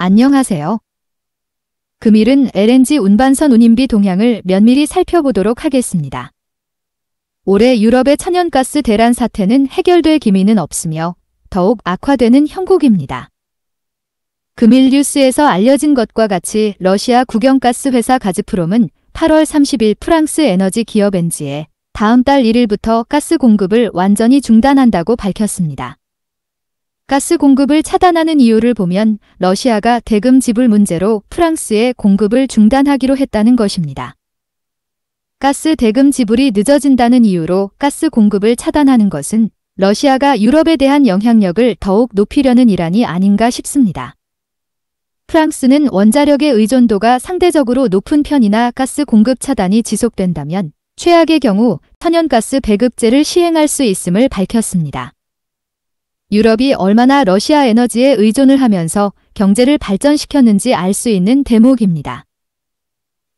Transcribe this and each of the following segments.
안녕하세요. 금일은 LNG 운반선 운임비 동향을 면밀히 살펴보도록 하겠습니다. 올해 유럽의 천연가스 대란 사태는 해결될 기미는 없으며 더욱 악화되는 형국입니다. 금일 뉴스에서 알려진 것과 같이 러시아 국영가스 회사 가즈프롬은 8월 30일 프랑스 에너지 기업 엔지에 다음 달 1일부터 가스 공급을 완전히 중단한다고 밝혔습니다. 가스 공급을 차단하는 이유를 보면 러시아가 대금 지불 문제로 프랑스의 공급을 중단하기로 했다는 것입니다. 가스 대금 지불이 늦어진다는 이유로 가스 공급을 차단하는 것은 러시아가 유럽에 대한 영향력을 더욱 높이려는 일환이 아닌가 싶습니다. 프랑스는 원자력의 의존도가 상대적으로 높은 편이나 가스 공급 차단이 지속된다면 최악의 경우 천연가스 배급제를 시행할 수 있음을 밝혔습니다. 유럽이 얼마나 러시아 에너지에 의존을 하면서 경제를 발전시켰는지 알 수 있는 대목입니다.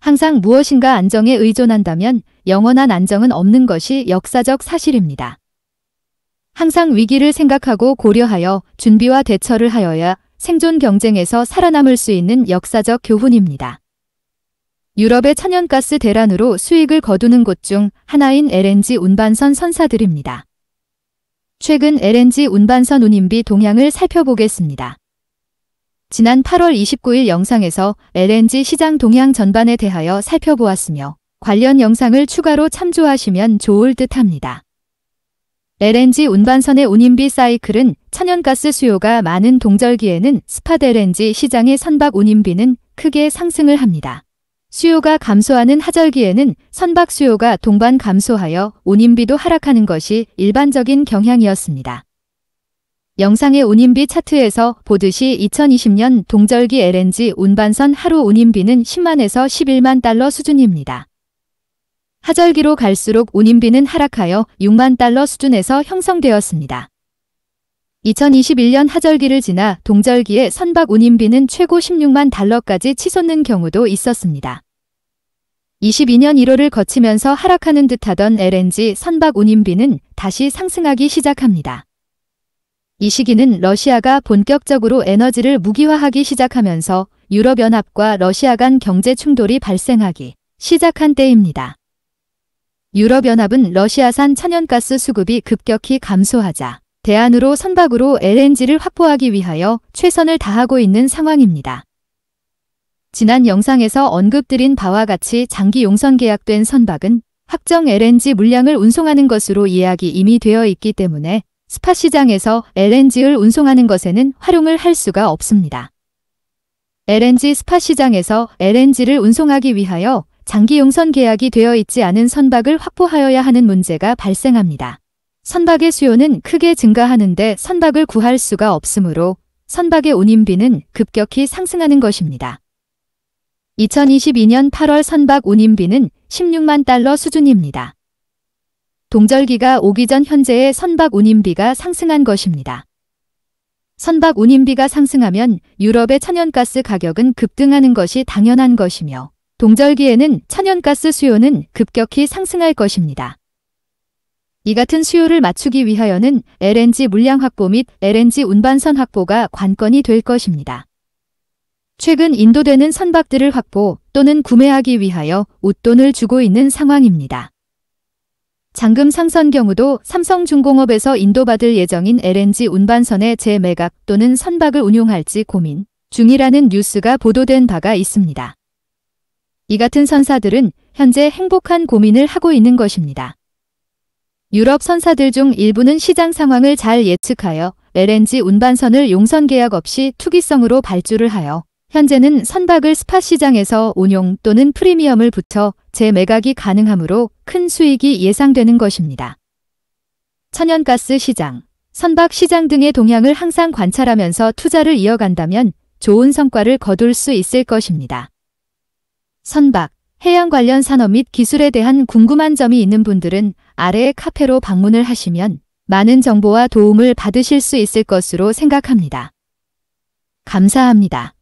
항상 무엇인가 안정에 의존한다면 영원한 안정은 없는 것이 역사적 사실입니다. 항상 위기를 생각하고 고려하여 준비와 대처를 하여야 생존 경쟁에서 살아남을 수 있는 역사적 교훈입니다. 유럽의 천연가스 대란으로 수익을 거두는 곳 중 하나인 LNG 운반선 선사들입니다. 최근 LNG 운반선 운임비 동향을 살펴보겠습니다. 지난 8월 29일 영상에서 LNG 시장 동향 전반에 대하여 살펴보았으며 관련 영상을 추가로 참조하시면 좋을 듯합니다. LNG 운반선의 운임비 사이클은 천연가스 수요가 많은 동절기에는 스팟 LNG 시장의 선박 운임비는 크게 상승을 합니다. 수요가 감소하는 하절기에는 선박 수요가 동반 감소하여 운임비도 하락하는 것이 일반적인 경향이었습니다. 영상의 운임비 차트에서 보듯이 2020년 동절기 LNG 운반선 하루 운임비는 10만에서 11만 달러 수준입니다. 하절기로 갈수록 운임비는 하락하여 6만 달러 수준에서 형성되었습니다. 2021년 하절기를 지나 동절기에 선박 운임비는 최고 16만 달러까지 치솟는 경우도 있었습니다. 22년 1월을 거치면서 하락하는 듯하던 LNG 선박 운임비는 다시 상승하기 시작합니다. 이 시기는 러시아가 본격적으로 에너지를 무기화하기 시작하면서 유럽연합과 러시아 간 경제 충돌이 발생하기 시작한 때입니다. 유럽연합은 러시아산 천연가스 수급이 급격히 감소하자 대안으로 선박으로 LNG를 확보하기 위하여 최선을 다하고 있는 상황입니다. 지난 영상에서 언급드린 바와 같이 장기 용선 계약된 선박은 확정 LNG 물량을 운송하는 것으로 예약이 이미 되어 있기 때문에 스팟 시장에서 LNG를 운송하는 것에는 활용을 할 수가 없습니다. LNG 스팟 시장에서 LNG를 운송하기 위하여 장기 용선 계약이 되어 있지 않은 선박을 확보하여야 하는 문제가 발생합니다. 선박의 수요는 크게 증가하는데 선박을 구할 수가 없으므로 선박의 운임비는 급격히 상승하는 것입니다. 2022년 8월 선박 운임비는 16만 달러 수준입니다. 동절기가 오기 전 현재의 선박 운임비가 상승한 것입니다. 선박 운임비가 상승하면 유럽의 천연가스 가격은 급등하는 것이 당연한 것이며 동절기에는 천연가스 수요는 급격히 상승할 것입니다. 이 같은 수요를 맞추기 위하여는 LNG 물량 확보 및 LNG 운반선 확보가 관건이 될 것입니다. 최근 인도되는 선박들을 확보 또는 구매하기 위하여 웃돈을 주고 있는 상황입니다. 잔금 상선 경우도 삼성중공업에서 인도받을 예정인 LNG 운반선의 재매각 또는 선박을 운용할지 고민 중이라는 뉴스가 보도된 바가 있습니다. 이 같은 선사들은 현재 행복한 고민을 하고 있는 것입니다. 유럽 선사들 중 일부는 시장 상황을 잘 예측하여 LNG 운반선을 용선 계약 없이 투기성으로 발주를 하여 현재는 선박을 스팟 시장에서 운용 또는 프리미엄을 붙여 재매각이 가능하므로 큰 수익이 예상되는 것입니다. 천연가스 시장, 선박 시장 등의 동향을 항상 관찰하면서 투자를 이어간다면 좋은 성과를 거둘 수 있을 것입니다. 선박, 해양 관련 산업 및 기술에 대한 궁금한 점이 있는 분들은 아래 카페로 방문을 하시면 많은 정보와 도움을 받으실 수 있을 것으로 생각합니다. 감사합니다.